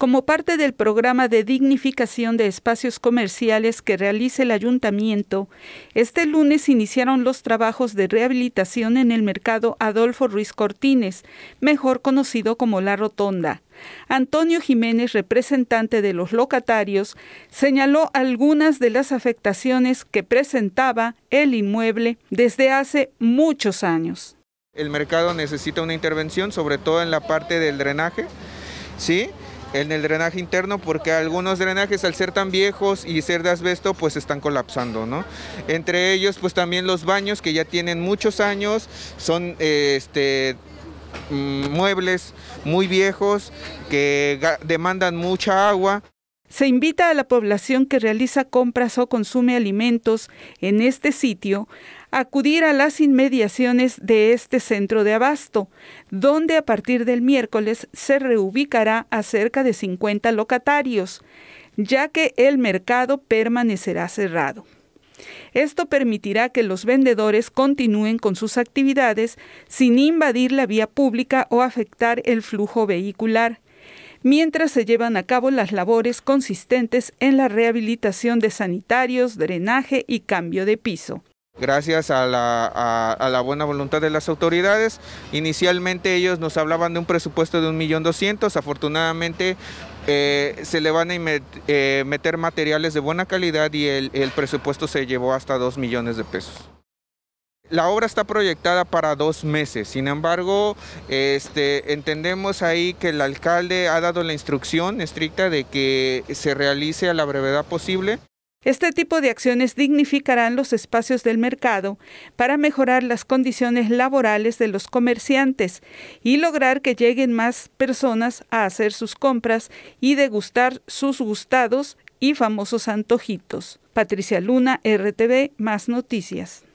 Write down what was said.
como parte del programa de dignificación de espacios comerciales que realiza el ayuntamiento, este lunes iniciaron los trabajos de rehabilitación en el mercado Adolfo Ruiz Cortines, mejor conocido como La Rotonda. Antonio Jiménez, representante de los locatarios, señaló algunas de las afectaciones que presentaba el inmueble desde hace muchos años. El mercado necesita una intervención, sobre todo en la parte del drenaje, ¿sí? en el drenaje interno porque algunos drenajes al ser tan viejos y ser de asbesto pues están colapsando, ¿no? Entre ellos pues también los baños que ya tienen muchos años, son eh, este mm, muebles muy viejos que demandan mucha agua. Se invita a la población que realiza compras o consume alimentos en este sitio a acudir a las inmediaciones de este centro de abasto, donde a partir del miércoles se reubicará a cerca de 50 locatarios, ya que el mercado permanecerá cerrado. Esto permitirá que los vendedores continúen con sus actividades sin invadir la vía pública o afectar el flujo vehicular mientras se llevan a cabo las labores consistentes en la rehabilitación de sanitarios, drenaje y cambio de piso. Gracias a la, buena voluntad de las autoridades, inicialmente ellos nos hablaban de un presupuesto de 1.200.000, afortunadamente eh, se le van a eh, meter materiales de buena calidad y el, el presupuesto se llevó hasta 2 millones de pesos. La obra está proyectada para dos meses, sin embargo, este, entendemos ahí que el alcalde ha dado la instrucción estricta de que se realice a la brevedad posible. Este tipo de acciones dignificarán los espacios del mercado para mejorar las condiciones laborales de los comerciantes y lograr que lleguen más personas a hacer sus compras y degustar sus gustados y famosos antojitos. Patricia Luna, RTV, Más Noticias.